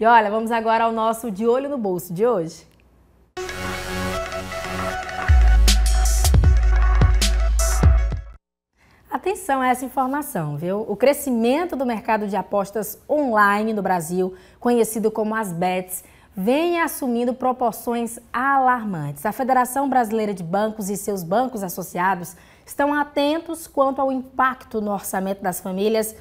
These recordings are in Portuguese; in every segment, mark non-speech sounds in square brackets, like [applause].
E olha, vamos agora ao nosso De Olho no Bolso de hoje. Atenção a essa informação, viu? O crescimento do mercado de apostas online no Brasil, conhecido como as bets, vem assumindo proporções alarmantes. A Federação Brasileira de Bancos e seus bancos associados estão atentos quanto ao impacto no orçamento das famílias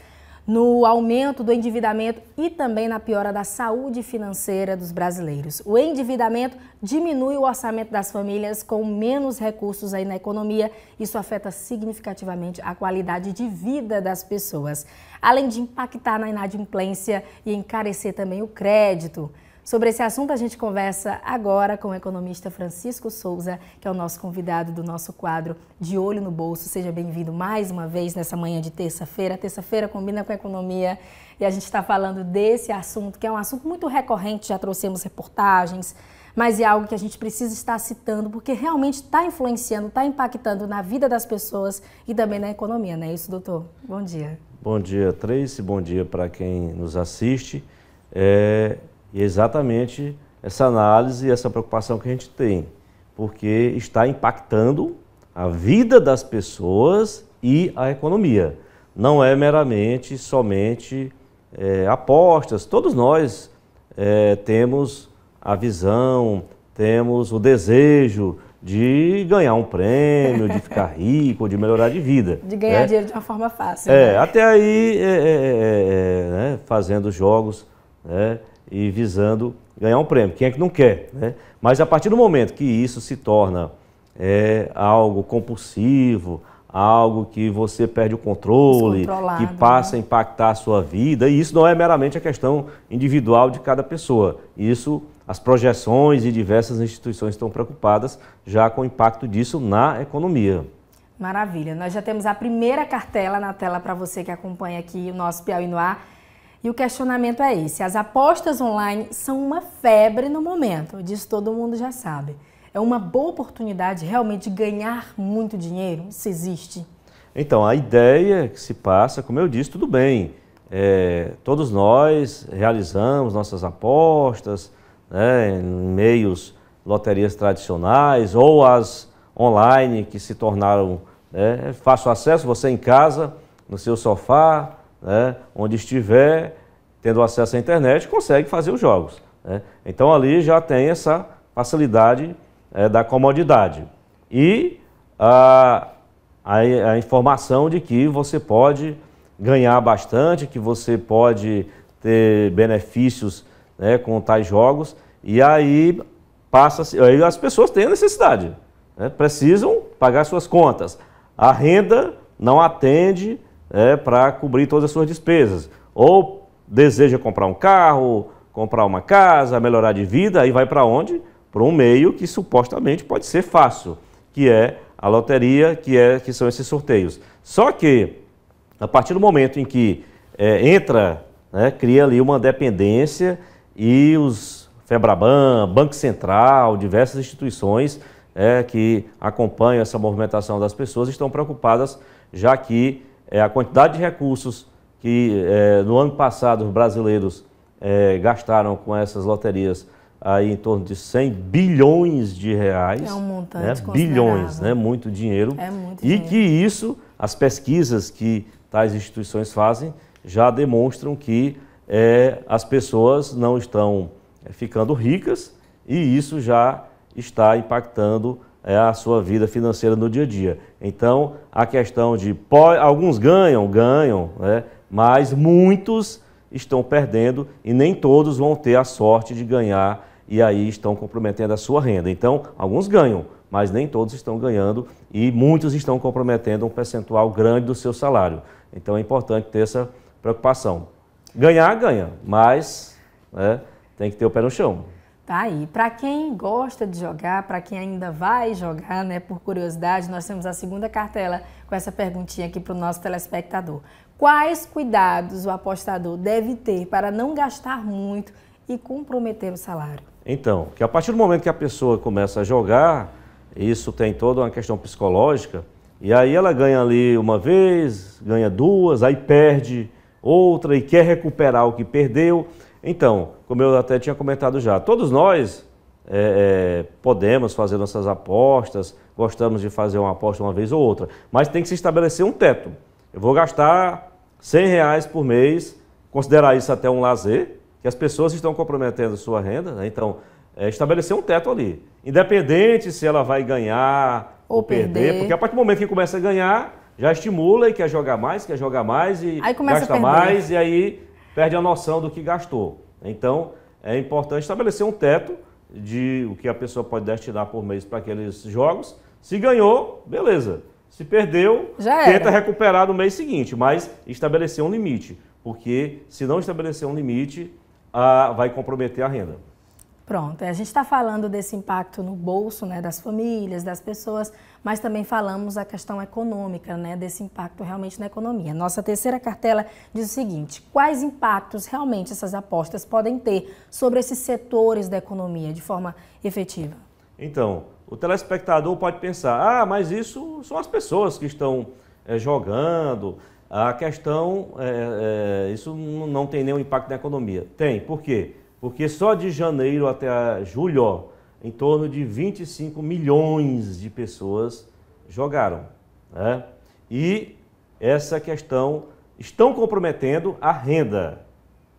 no aumento do endividamento e também na piora da saúde financeira dos brasileiros. O endividamento diminui o orçamento das famílias com menos recursos aí na economia. Isso afeta significativamente a qualidade de vida das pessoas, além de impactar na inadimplência e encarecer também o crédito. Sobre esse assunto, a gente conversa agora com o economista Francisco Souza, que é o nosso convidado do nosso quadro De Olho no Bolso. Seja bem-vindo mais uma vez nessa manhã de terça-feira. Terça-feira combina com a economia e a gente está falando desse assunto, que é um assunto muito recorrente, já trouxemos reportagens, mas é algo que a gente precisa estar citando, porque realmente está influenciando, está impactando na vida das pessoas e também na economia, não é isso, doutor? Bom dia. Bom dia, Trace. Bom dia para quem nos assiste. É, e é exatamente essa análise e essa preocupação que a gente tem, porque está impactando a vida das pessoas e a economia. Não é meramente somente é, apostas. Todos nós é, temos a visão, temos o desejo de ganhar um prêmio, de ficar [laughs] rico, de melhorar de vida. De ganhar né? dinheiro de uma forma fácil. É, né? até aí, é, é, é, é né, fazendo jogos, né, e visando ganhar um prêmio. Quem é que não quer? Né? Mas a partir do momento que isso se torna é, algo compulsivo, algo que você perde o controle, que passa né? a impactar a sua vida, e isso não é meramente a questão individual de cada pessoa. Isso as projeções e diversas instituições estão preocupadas já com o impacto disso na economia. Maravilha. Nós já temos a primeira cartela na tela para você que acompanha aqui o nosso Piauí no Ar. E o questionamento é esse: as apostas online são uma febre no momento, disso todo mundo já sabe. É uma boa oportunidade realmente de ganhar muito dinheiro? Se existe? Então, a ideia que se passa, como eu disse, tudo bem. É, todos nós realizamos nossas apostas né, em meios loterias tradicionais ou as online que se tornaram né, é fácil acesso, você em casa, no seu sofá, né, onde estiver tendo acesso à internet, consegue fazer os jogos. Né? Então ali já tem essa facilidade é, da comodidade. E a, a, a, informação de que você pode ganhar bastante, que você pode ter benefícios né, com tais jogos. E aí, passa, aí as pessoas têm a necessidade, né? precisam pagar suas contas. A renda não atende é, para cobrir todas as suas despesas. Ou deseja comprar um carro, comprar uma casa, melhorar de vida, aí vai para onde? Para um meio que supostamente pode ser fácil, que é a loteria, que, é, que são esses sorteios. Só que, a partir do momento em que é, entra, né, cria ali uma dependência e os Febraban, Banco Central, diversas instituições é, que acompanham essa movimentação das pessoas estão preocupadas, já que é, a quantidade de recursos que é, no ano passado os brasileiros é, gastaram com essas loterias aí em torno de 100 bilhões de reais. É um montante né? Bilhões, né? Muito dinheiro. É muito e que isso, as pesquisas que tais instituições fazem, já demonstram que é, as pessoas não estão é, ficando ricas e isso já está impactando é, a sua vida financeira no dia a dia. Então, a questão de alguns ganham, ganham, né? mas muitos estão perdendo e nem todos vão ter a sorte de ganhar e aí estão comprometendo a sua renda. Então, alguns ganham, mas nem todos estão ganhando e muitos estão comprometendo um percentual grande do seu salário. Então, é importante ter essa preocupação. Ganhar, ganha, mas né, tem que ter o pé no chão. Tá aí. Para quem gosta de jogar, para quem ainda vai jogar, né, por curiosidade, nós temos a segunda cartela com essa perguntinha aqui para o nosso telespectador. Quais cuidados o apostador deve ter para não gastar muito e comprometer o salário? Então, que a partir do momento que a pessoa começa a jogar, isso tem toda uma questão psicológica, e aí ela ganha ali uma vez, ganha duas, aí perde outra e quer recuperar o que perdeu. Então, como eu até tinha comentado já, todos nós é, é, podemos fazer nossas apostas, gostamos de fazer uma aposta uma vez ou outra, mas tem que se estabelecer um teto. Eu vou gastar 100 reais por mês, considerar isso até um lazer, que as pessoas estão comprometendo sua renda, né? então é, estabelecer um teto ali. Independente se ela vai ganhar ou, ou perder, perder, porque a partir do momento que começa a ganhar, já estimula e quer jogar mais, quer jogar mais e gasta mais, e aí perde a noção do que gastou. Então, é importante estabelecer um teto de o que a pessoa pode destinar por mês para aqueles jogos. Se ganhou, beleza. Se perdeu, tenta recuperar no mês seguinte, mas estabelecer um limite, porque se não estabelecer um limite, ah, vai comprometer a renda. Pronto, é, a gente está falando desse impacto no bolso né, das famílias, das pessoas, mas também falamos a questão econômica, né, desse impacto realmente na economia. Nossa terceira cartela diz o seguinte: quais impactos realmente essas apostas podem ter sobre esses setores da economia de forma efetiva? Então, o telespectador pode pensar: ah, mas isso são as pessoas que estão é, jogando. A questão, é, é, isso não tem nenhum impacto na economia. Tem, por quê? Porque só de janeiro até julho, em torno de 25 milhões de pessoas jogaram. Né? E essa questão estão comprometendo a renda.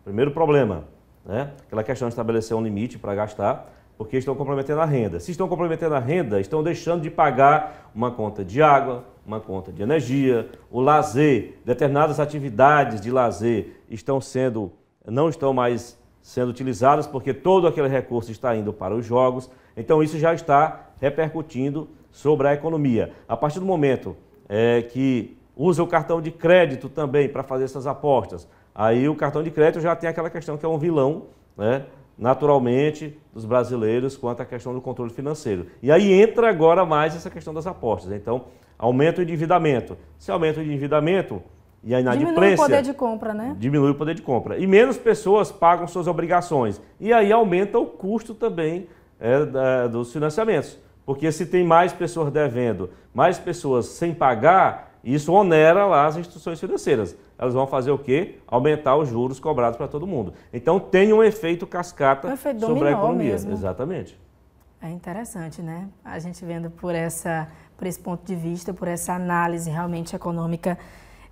Primeiro problema. Né? Aquela questão de estabelecer um limite para gastar, porque estão comprometendo a renda. Se estão comprometendo a renda, estão deixando de pagar uma conta de água, uma conta de energia, o lazer, determinadas atividades de lazer estão sendo, não estão mais sendo utilizadas, porque todo aquele recurso está indo para os jogos. Então, isso já está repercutindo sobre a economia. A partir do momento é, que usa o cartão de crédito também para fazer essas apostas, aí o cartão de crédito já tem aquela questão que é um vilão, né, naturalmente, dos brasileiros quanto à questão do controle financeiro. E aí entra agora mais essa questão das apostas. Então, aumenta o endividamento. Se aumenta o endividamento, e a inadimplência. Diminui o poder de compra, né? Diminui o poder de compra. E menos pessoas pagam suas obrigações. E aí aumenta o custo também é, da, dos financiamentos. Porque se tem mais pessoas devendo, mais pessoas sem pagar, isso onera lá as instituições financeiras. Elas vão fazer o quê? Aumentar os juros cobrados para todo mundo. Então tem um efeito cascata um efeito sobre a economia. Mesmo. Exatamente. É interessante, né? A gente vendo por, essa, por esse ponto de vista, por essa análise realmente econômica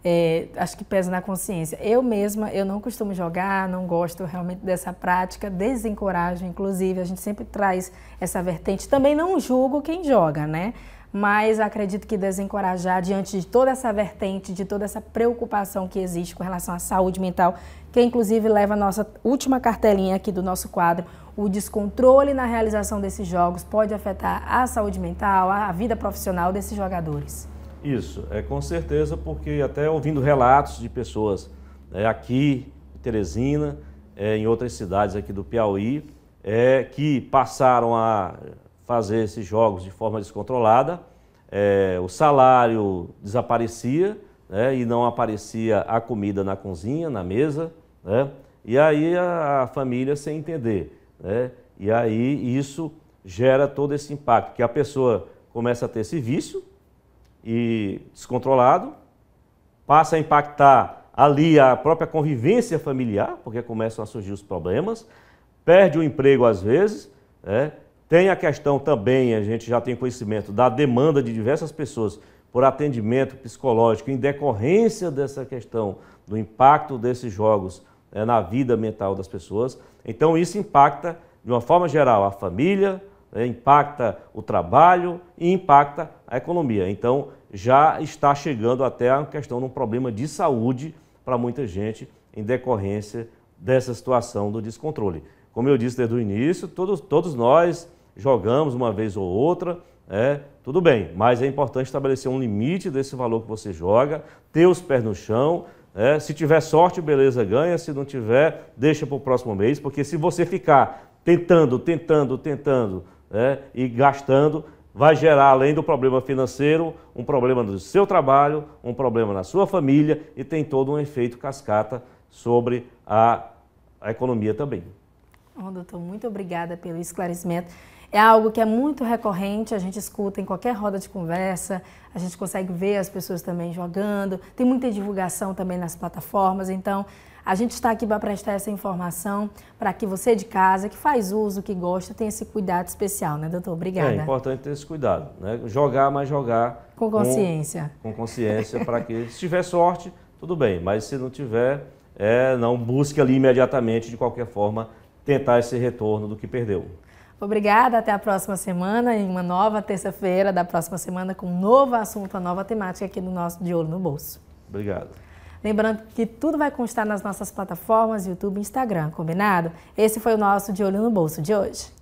é, acho que pesa na consciência. Eu mesma, eu não costumo jogar, não gosto realmente dessa prática, desencorajo, inclusive, a gente sempre traz essa vertente. Também não julgo quem joga, né? Mas acredito que desencorajar diante de toda essa vertente, de toda essa preocupação que existe com relação à saúde mental, que inclusive leva a nossa última cartelinha aqui do nosso quadro, o descontrole na realização desses jogos pode afetar a saúde mental, a vida profissional desses jogadores. Isso, é com certeza, porque até ouvindo relatos de pessoas é, aqui em Teresina, é, em outras cidades aqui do Piauí, é, que passaram a fazer esses jogos de forma descontrolada, é, o salário desaparecia né, e não aparecia a comida na cozinha, na mesa, né, e aí a, a família sem entender. Né, e aí isso gera todo esse impacto, que a pessoa começa a ter esse vício, e descontrolado, passa a impactar ali a própria convivência familiar, porque começam a surgir os problemas, perde o emprego às vezes, né? tem a questão também, a gente já tem conhecimento da demanda de diversas pessoas por atendimento psicológico em decorrência dessa questão do impacto desses jogos né, na vida mental das pessoas. Então isso impacta de uma forma geral a família, né, impacta o trabalho e impacta a economia. Então, já está chegando até a questão de um problema de saúde para muita gente em decorrência dessa situação do descontrole. Como eu disse desde o início, todos, todos nós jogamos uma vez ou outra, é, tudo bem, mas é importante estabelecer um limite desse valor que você joga, ter os pés no chão. É, se tiver sorte, beleza, ganha. Se não tiver, deixa para o próximo mês, porque se você ficar tentando, tentando, tentando, né, e gastando, vai gerar, além do problema financeiro, um problema no seu trabalho, um problema na sua família e tem todo um efeito cascata sobre a, a economia também. doutor, muito obrigada pelo esclarecimento. É algo que é muito recorrente, a gente escuta em qualquer roda de conversa, a gente consegue ver as pessoas também jogando, tem muita divulgação também nas plataformas, então a gente está aqui para prestar essa informação para que você de casa, que faz uso, que gosta, tenha esse cuidado especial, né, doutor? Obrigada. É importante ter esse cuidado, né? Jogar, mas jogar com consciência. Com, com consciência para que se tiver sorte, tudo bem, mas se não tiver, é, não busque ali imediatamente de qualquer forma tentar esse retorno do que perdeu. Obrigada, até a próxima semana, em uma nova terça-feira da próxima semana, com um novo assunto, uma nova temática aqui no nosso De Olho no Bolso. Obrigado. Lembrando que tudo vai constar nas nossas plataformas, YouTube e Instagram, combinado? Esse foi o nosso De Olho no Bolso de hoje.